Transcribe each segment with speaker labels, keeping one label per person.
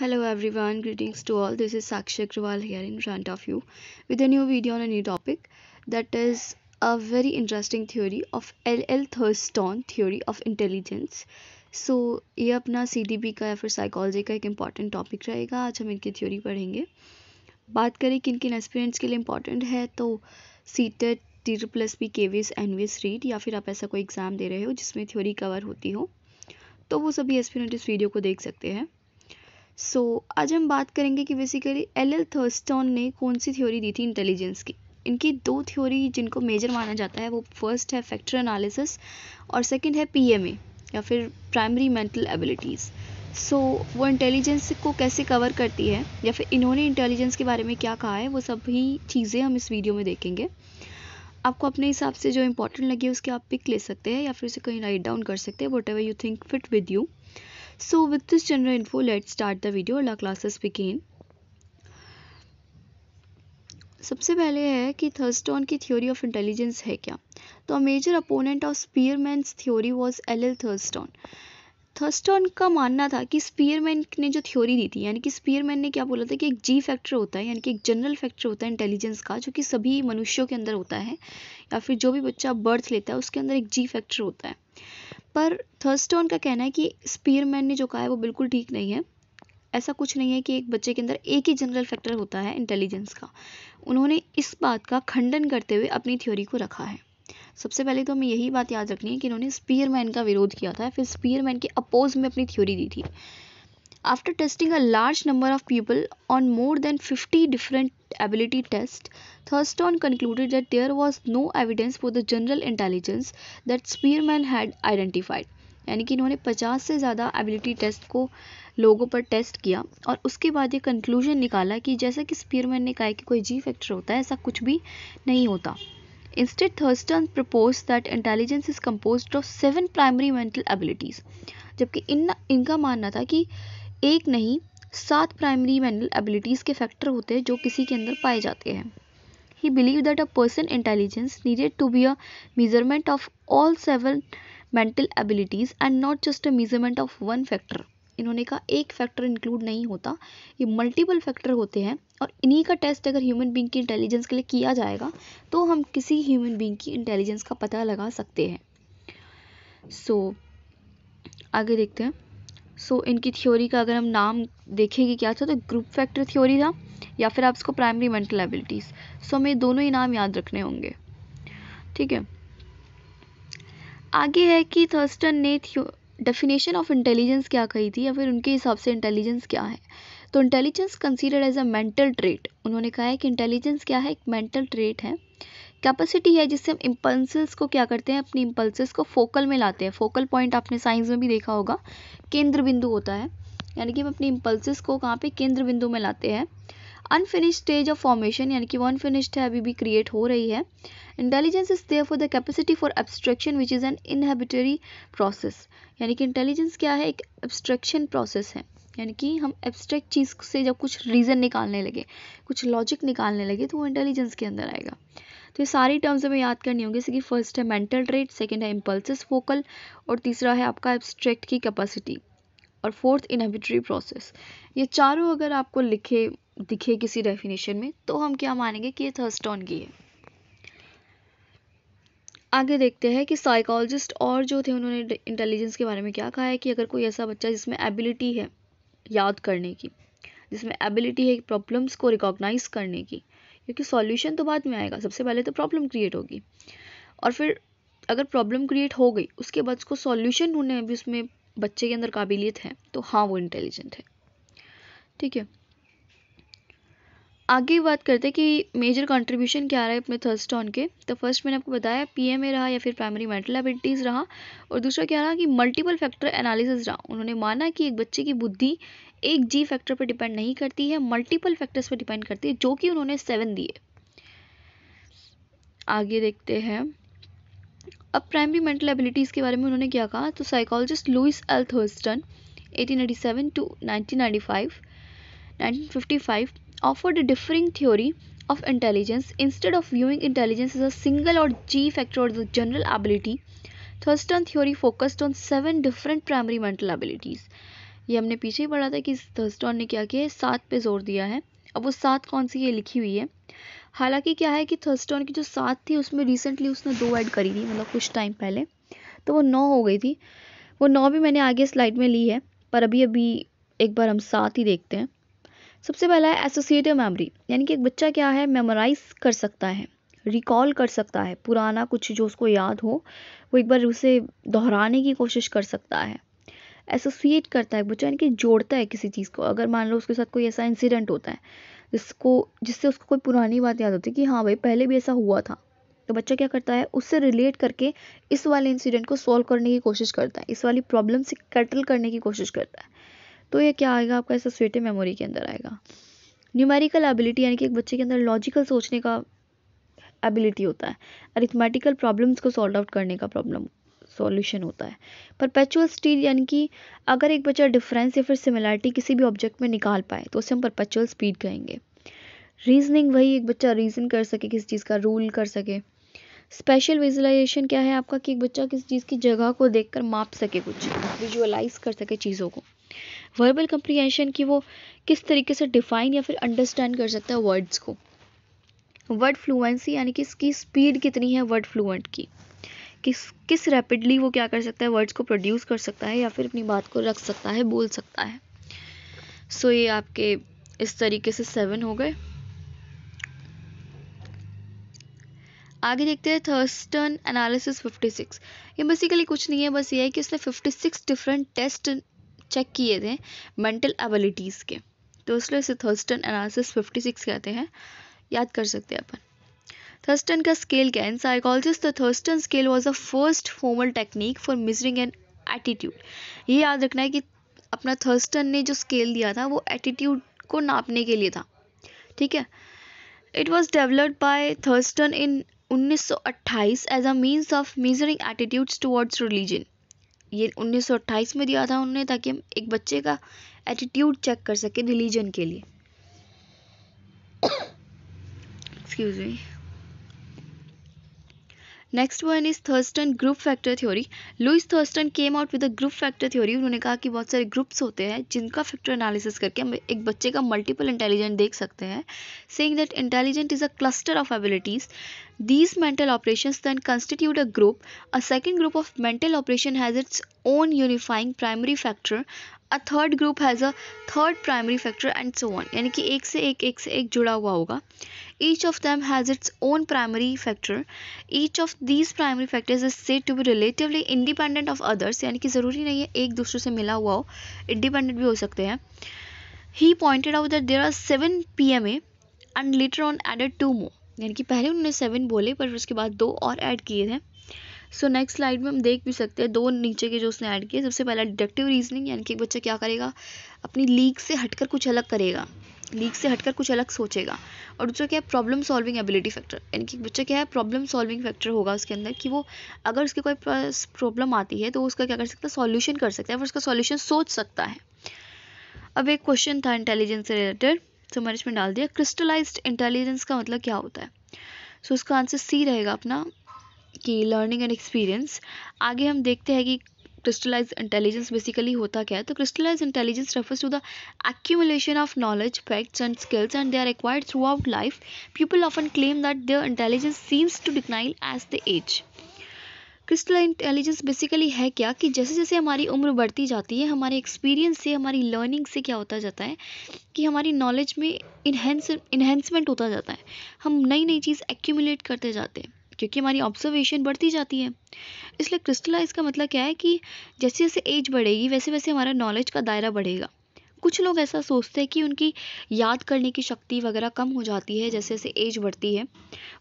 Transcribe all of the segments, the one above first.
Speaker 1: Hello everyone greetings to all this is Sakshi Agrawal here in front of you with a new video on a new topic that is a very interesting theory of L L Thurstone theory of intelligence so ये अपना C D CDB का या फिर psychology का एक important topic रहेगा आज हम इनकी थ्योरी पढ़ेंगे बात करें किन किन एक्सपीरियंस के लिए इंपॉर्टेंट है तो सीटेड टी प्लस बी के रीड या फिर आप ऐसा कोई एग्जाम दे रहे हो जिसमें थ्योरी कवर होती हो तो वो सभी एक्सपीरियंट इस वीडियो को देख सकते हैं सो so, आज हम बात करेंगे कि बेसिकली एल एल थर्स्टोन ने कौन सी थ्योरी दी थी इंटेलिजेंस की इनकी दो थ्योरी जिनको मेजर माना जाता है वो फर्स्ट है फैक्टर एनालिसिस और सेकंड है पीएमए या फिर प्राइमरी मेंटल एबिलिटीज़ सो वो इंटेलिजेंस को कैसे कवर करती है या फिर इन्होंने इंटेलिजेंस के बारे में क्या कहा है वो सभी चीज़ें हम इस वीडियो में देखेंगे आपको अपने हिसाब से जो इंपॉर्टेंट लगे उसके आप पिक ले सकते हैं या फिर उसे कहीं राइट डाउन कर सकते हैं whatever you think fit with you So with this general info, let's start the video and our classes begin. सबसे पहले है कि थर्स्टोन की थ्योरी ऑफ इंटेलिजेंस है क्या तो major opponent of Spearman theory was LL L Thurstone Thurstone का मानना था कि स्पीयरमैन ने जो थ्योरी दी थी यानी कि स्पीयरमैन ने क्या बोला था कि एक जी फैक्टर होता है यानी कि एक जनरल फैक्टर होता है इंटेलिजेंस का जो कि सभी मनुष्यों के अंदर होता है या फिर जो भी बच्चा बर्थ लेता है उसके अंदर एक जी फैक्टर होता है पर थर्स्टोन का कहना है कि स्पीयरमैन ने जो कहा है वो बिल्कुल ठीक नहीं है ऐसा कुछ नहीं है कि एक बच्चे के अंदर एक ही जनरल फैक्टर होता है इंटेलिजेंस का उन्होंने इस बात का खंडन करते हुए अपनी थ्योरी को रखा है सबसे पहले तो हमें यही बात याद रखनी है कि इन्होंने स्पीयरमैन का विरोध किया था फिर स्पीयरमैन के अपोज में अपनी थ्योरी दी थी after testing a large number of people on more than fifty different ability test Thurstone concluded that there was no evidence for the general intelligence that Spearman had identified यानी कि इन्होंने 50 से ज़्यादा ability test को लोगों पर test किया और उसके बाद ये कंक्लूजन निकाला कि जैसा कि स्पीयरमैन ने कहा कि कोई जी फैक्टर होता है ऐसा कुछ भी नहीं होता Instead, Thurston propose that intelligence is compose of seven primary mental abilities जबकि इन इनका मानना था कि एक नहीं सात प्राइमरी मेंटल एबिलिटीज़ के फैक्टर होते हैं जो किसी के अंदर पाए जाते हैं he believe that a person intelligence needed to be a measurement of all seven mental abilities and not just a measurement of one factor इन्होंने कहा एक फैक्टर इंक्लूड नहीं होता ये मल्टीपल फैक्टर होते हैं और इन्हीं का टेस्ट अगर ह्यूमन बींग की इंटेलिजेंस के लिए किया जाएगा तो हम किसी ह्यूमन बींग की इंटेलिजेंस का पता लगा सकते हैं सो so, आगे देखते हैं सो so, इनकी थ्योरी का अगर हम नाम देखेंगे क्या था तो ग्रुप फैक्टर थ्योरी था या फिर आप इसको प्राइमरी मेंटल एबिलिटीज़ सो हमें दोनों ही नाम याद रखने होंगे ठीक है आगे है कि थर्स्टन ने डेफिनेशन ऑफ इंटेलिजेंस क्या कही थी या फिर उनके हिसाब से इंटेलिजेंस क्या है तो intelligence considered as a mental trait उन्होंने कहा है कि इंटेलिजेंस क्या है एक मेंटल ट्रेट है कैपेसिटी है जिससे हम इम्पल्सिस को क्या करते हैं अपनी इम्पल्सिस को फोकल में लाते हैं फोकल पॉइंट आपने साइंस में भी देखा होगा केंद्र बिंदु होता है यानी कि हम अपनी इम्पल्सिस को कहाँ पे केंद्र बिंदु में लाते हैं अनफिनिश स्टेज ऑफ फॉर्मेशन यानी कि वो अनफिनिश्ड है अभी भी क्रिएट हो रही है intelligence is there for the capacity for abstraction which is an inhibitory process यानी कि इंटेलिजेंस क्या है एक एब्स्ट्रक्शन प्रोसेस है यानी कि हम एब्स्ट्रैक्ट चीज़ से जब कुछ रीज़न निकालने लगे कुछ लॉजिक निकालने लगे तो वो इंटेलिजेंस के अंदर आएगा तो ये सारी टर्म्स हमें याद करनी होंगे जैसे कि फर्स्ट है मेंटल रेट सेकेंड है इम्पल्सिस फोकल और तीसरा है आपका एब्स्ट्रैक्ट की कैपेसिटी और फोर्थ इनहेबिटरी प्रोसेस ये चारों अगर आपको लिखे दिखे किसी डेफिनेशन में तो हम क्या मानेंगे कि ये थर्स्टॉन की है आगे देखते हैं कि साइकोलॉजिस्ट और जो थे उन्होंने इंटेलिजेंस के बारे में क्या कहा है कि अगर कोई ऐसा बच्चा जिसमें एबिलिटी है याद करने की जिसमें एबिलिटी है प्रॉब्लम्स को रिकॉग्नाइज करने की क्योंकि सॉल्यूशन तो बाद में आएगा सबसे पहले तो प्रॉब्लम क्रिएट होगी और फिर अगर प्रॉब्लम क्रिएट हो गई उसके बाद उसको सॉल्यूशन ढूंढने में भी उसमें बच्चे के अंदर काबिलियत है तो हाँ वो इंटेलिजेंट है ठीक है आगे बात करते हैं कि मेजर कंट्रीब्यूशन क्या रहा है अपने थर्स्टॉन के तो फर्स्ट मैंने आपको बताया पीएमए रहा या फिर प्राइमरी मेंटल एबिलिटीज़ रहा और दूसरा क्या रहा कि मल्टीपल फैक्टर एनालिसिस रहा उन्होंने माना कि एक बच्चे की बुद्धि एक जी फैक्टर पर डिपेंड नहीं करती है मल्टीपल फैक्टर्स पर डिपेंड करती है जो कि उन्होंने सेवन दिए आगे देखते हैं अब प्राइमरी मेंटल एबिलिटीज़ के बारे में उन्होंने क्या कहा तो psychologist Louis L Thurstone seven to fifty 1955 offered a differing theory of intelligence. Instead of viewing intelligence as a single or G factor or the general ability, Thurstone theory focused on seven different primary mental abilities ये हमने पीछे ही पढ़ा था कि Thurston ने क्या किया है सात पे जोर दिया है अब वो सात कौन सी ये लिखी हुई है हालांकि क्या है कि थर्स्टन की जो सात थी उसमें रिसेंटली उसने दो ऐड करी थी मतलब कुछ टाइम पहले तो वो नौ हो गई थी वो नौ भी मैंने आगे स्लाइड में ली है पर अभी अभी एक बार हम सात ही देखते हैं सबसे पहला है एसोसिएटिव मेमोरी यानी कि एक बच्चा क्या है मेमोराइज कर सकता है रिकॉल कर सकता है पुराना कुछ जो उसको याद हो वो एक बार उसे दोहराने की कोशिश कर सकता है एसोसिएट करता है बच्चा यानी कि जोड़ता है किसी चीज़ को अगर मान लो उसके साथ कोई ऐसा इंसिडेंट होता है जिसको जिससे उसको कोई पुरानी बात याद होती है कि हाँ भाई पहले भी ऐसा हुआ था तो बच्चा क्या करता है उससे रिलेट करके इस वाले इंसिडेंट को सॉल्व करने की कोशिश करता है इस वाली प्रॉब्लम से कैटल करने की कोशिश करता है तो ये क्या आएगा आपका एसोसिएटिव मेमोरी के अंदर आएगा न्यूमेरिकल एबिलिटी यानी कि एक बच्चे के अंदर लॉजिकल सोचने का एबिलिटी होता है अरिथमेटिकल प्रॉब्लम्स को सॉल्व आउट करने का प्रॉब्लम सॉल्यूशन होता है परपेचुअल स्पीड यानी कि अगर एक बच्चा डिफरेंस या फिर सिमिलैरिटी किसी भी ऑब्जेक्ट में निकाल पाए तो उसे हम परपेचुअल स्पीड कहेंगे रीजनिंग वही एक बच्चा रीज़न कर सके किसी चीज़ का रूल कर सके स्पेशल विजुलाइजेशन क्या है आपका कि एक बच्चा किस चीज़ की जगह को देखकर माप सके कुछ विजुअलाइज कर सके चीज़ों को वर्बल कंप्रीहेंशन की वो किस तरीके से डिफाइन या फिर अंडरस्टैंड कर सकता है वर्ड्स को वर्ड फ्लुएंसी यानी कि इसकी स्पीड कितनी है वर्ड फ्लुएंट की किस किस रैपिडली वो क्या कर सकता है वर्ड्स को प्रोड्यूस कर सकता है या फिर अपनी बात को रख सकता है बोल सकता है सो so, ये आपके इस तरीके से सेवन हो गए आगे देखते हैं थर्स्टन एनालिसिस 56 ये बेसिकली कुछ नहीं है बस ये है कि उसने 56 डिफरेंट टेस्ट चेक किए थे मेंटल एबिलिटीज़ के तो इसलिए इसे थर्स्टन एनालिसिस 56 कहते हैं याद कर सकते हैं अपन थर्स्टन का स्केल क्या है in psychologist the Thurstone scale was a first formal technique for measuring an attitude ये याद रखना है कि अपना थर्स्टन ने जो स्केल दिया था वो एटीट्यूड को नापने के लिए था ठीक है it was developed by Thurstone in 1928 as a means of measuring attitudes towards religion ये 1928 में दिया था उन्होंने ताकि हम एक बच्चे का एटीट्यूड चेक कर सकें रिलीजन के लिए excuse me next one is Thurstone group factor theory Louis Thurstone came out with a group factor theory उन्होंने कहा कि बहुत सारे ग्रुप्स होते हैं जिनका फैक्टर एनालिसिस करके हम एक बच्चे का मल्टीपल इंटेलिजेंट देख सकते हैं saying that intelligent is a cluster of abilities these mental operation then constitute a group a second group of mental operation has its own unifying primary factor a third group has a third primary factor and so on यानी कि एक से एक एक से एक जुड़ा हुआ होगा each of them has its own primary factor each of these primary factors is set to be relatively independent of others यानी कि ज़रूरी नहीं है एक दूसरे से मिला हुआ हो इंडिपेंडेंट भी हो सकते हैं he pointed out that there are seven P M A and later on added two more यानी कि पहले उन्होंने सेवन बोले पर उसके बाद दो और ऐड किए थे सो नेक्स्ट स्लाइड में हम देख भी सकते हैं दो नीचे के जो उसने ऐड किए सबसे पहला डिडक्टिव रीजनिंग यानी कि एक बच्चा क्या करेगा अपनी लीक से हटकर कुछ अलग करेगा लीक से हटकर कुछ अलग सोचेगा और दूसरा क्या है प्रॉब्लम सॉल्विंग एबिलिटी फैक्टर यानी कि बच्चा क्या है प्रॉब्लम सॉल्विंग फैक्टर होगा उसके अंदर कि वो अगर उसकी कोई प्रॉब्लम आती है तो उसका क्या कर सकता है सॉल्यूशन कर सकता है और उसका सॉल्यूशन सोच सकता है अब एक क्वेश्चन था इंटेलिजेंस से रिलेटेड तो मैंने इसमें डाल दिया क्रिस्टलाइज्ड इंटेलिजेंस का मतलब क्या होता है सो so, उसका आंसर सी रहेगा अपना कि लर्निंग एंड एक्सपीरियंस आगे हम देखते हैं कि क्रिस्टलाइज इंटेलिजेंस बेसिकली होता क्या है तो crystallize intelligence refers to the accumulation of knowledge facts and skills and they are acquired throughout life people often claim that their intelligence seems to decline as the age crystal intelligence basically है क्या कि जैसे जैसे हमारी उम्र बढ़ती जाती है हमारे एक्सपीरियंस से हमारी लर्निंग से क्या होता जाता है कि हमारी नॉलेज में इन्हेंस इन्हेंसमेंट होता जाता है हम नई नई चीज़ एक्यूमुलेट करते जाते हैं क्योंकि हमारी ऑब्जर्वेशन बढ़ती जाती है इसलिए क्रिस्टलाइज का मतलब क्या है कि जैसे जैसे एज बढ़ेगी वैसे वैसे हमारा नॉलेज का दायरा बढ़ेगा कुछ लोग ऐसा सोचते हैं कि उनकी याद करने की शक्ति वगैरह कम हो जाती है जैसे जैसे एज बढ़ती है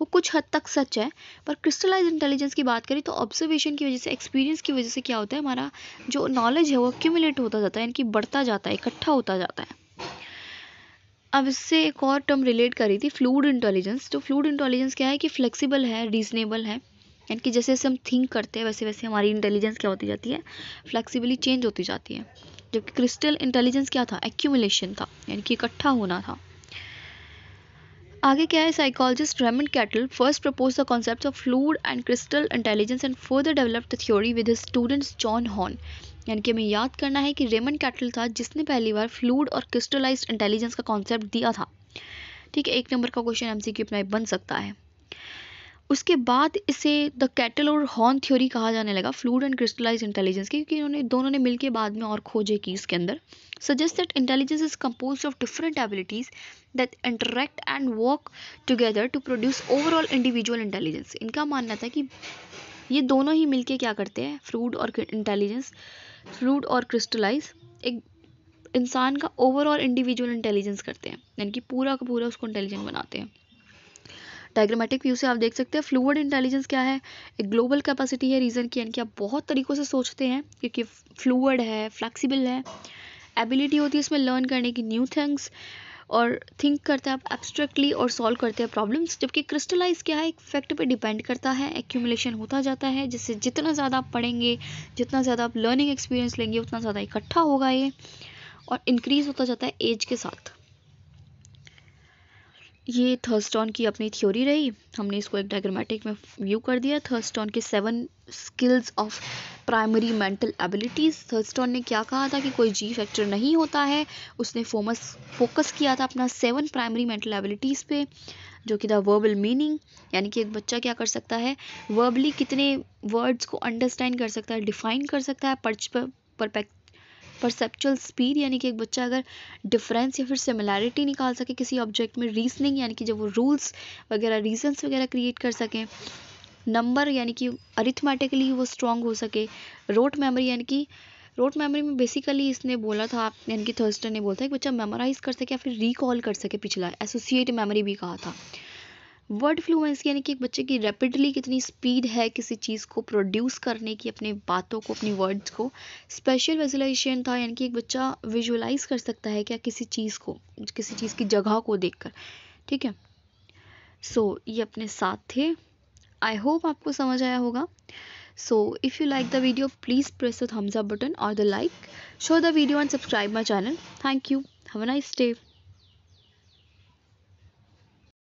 Speaker 1: वो कुछ हद तक सच है पर क्रिस्टलाइज इंटेलिजेंस की बात करें तो ऑब्जर्वेशन की वजह से एक्सपीरियंस की वजह से क्या होता है हमारा जो नॉलेज है वो क्यूमुलेट होता जाता है यानी कि बढ़ता जाता है इकट्ठा होता जाता है अब इससे एक और टर्म रिलेट करी थी फ्लूड इंटेलिजेंस तो फ्लूड इंटेलिजेंस क्या है कि फ्लेक्सिबल है रीजनेबल है यानी कि जैसे जैसे हम थिंक करते हैं वैसे वैसे हमारी इंटेलिजेंस क्या होती जाती है फ्लेक्सिबली चेंज होती जाती है जबकि क्रिस्टल इंटेलिजेंस क्या था एक्यूमुलेशन था यानी कि इकट्ठा होना था आगे क्या है psychologist Raymond Cattell first propose the concept of fluid and crystal intelligence and further develop the theory with students John Horn यानी कि हमें याद करना है कि रेमन कैटल था जिसने पहली बार फ्लूड और क्रिस्टलाइज इंटेलिजेंस का कॉन्सेप्ट दिया था ठीक है एक नंबर का क्वेश्चन एम सी अपना बन सकता है उसके बाद इसे द कैटल और हॉर्न थ्योरी कहा जाने लगा फ्लूड एंड क्रिस्टलाइज इंटेलिजेंस की क्योंकि इन्होंने दोनों ने मिलकर बाद में और खोजे की इसके अंदर suggest that intelligence is compose of different abilities that interact and work together to produce overall individual intelligence इनका मानना था कि ये दोनों ही मिलके क्या करते हैं फ्रूड और इंटेलिजेंस फ्रूड और क्रिस्टलाइज एक इंसान का ओवरऑल इंडिविजुअल इंटेलिजेंस करते हैं यानी कि पूरा का पूरा उसको इंटेलिजेंट बनाते हैं डायग्रामेटिक व्यू से आप देख सकते हैं फ्लूड इंटेलिजेंस क्या है एक ग्लोबल कैपेसिटी है रीज़न की यानी कि आप बहुत तरीक़ों से सोचते हैं क्योंकि फ्लूड है फ्लैक्सीबल है एबिलिटी होती है इसमें लर्न करने की न्यू थिंग्स और थिंक करते हैं आप एब्स्ट्रैक्टली और सॉल्व करते हैं प्रॉब्लम्स जबकि क्रिस्टलाइज क्या है एक फैक्ट पे डिपेंड करता है एक्यूमुलेशन होता जाता है जिससे जितना ज़्यादा आप पढ़ेंगे जितना ज़्यादा आप लर्निंग एक्सपीरियंस लेंगे उतना ज़्यादा इकट्ठा होगा ये और इनक्रीज़ होता जाता है एज के साथ ये थर्स्टॉन की अपनी थ्योरी रही हमने इसको एक डायग्रामेटिक में व्यू कर दिया थर्स्टॉन के seven skills of primary mental abilities Thurstone ने क्या कहा था कि कोई जी फैक्टर नहीं होता है उसने फोमस फोकस किया था अपना सेवन प्राइमरी मेंटल एबिलिटीज़ पे जो कि द वर्बल मीनिंग यानी कि एक बच्चा क्या कर सकता है वर्बली कितने वर्ड्स को अंडरस्टैंड कर सकता है डिफाइन कर सकता है पर्च पर, पर परसेप्चुअल स्पीड यानी कि एक बच्चा अगर डिफरेंस या फिर सिमिलैरिटी निकाल सके किसी ऑब्जेक्ट में रीजनिंग यानी कि जब वो रूल्स वगैरह रीजन्स वगैरह क्रिएट कर सकें नंबर यानी कि अरिथमेटिकली वो स्ट्रॉन्ग हो सके रोट मेमोरी यानी कि रोट मेमोरी में बेसिकली इसने बोला था यानी कि थर्स्टन ने बोला था कि बच्चा मेमोराइज कर सके या फिर रिकॉल कर सके पिछला एसोसिएट मेमोरी भी कहा था वर्ड फ्लुएंस यानी कि एक बच्चे की रैपिडली कितनी स्पीड है किसी चीज़ को प्रोड्यूस करने की अपने बातों को अपनी वर्ड्स को स्पेशल विजुलाइजेशन था यानी कि एक बच्चा विजुलाइज कर सकता है क्या किसी चीज़ को किसी चीज़ की जगह को देखकर ठीक है सो so, ये अपने साथ थे आई होप आपको समझ आया होगा so if you like the video please press the thumbs up button और the like show the video and subscribe my channel thank you have a nice day.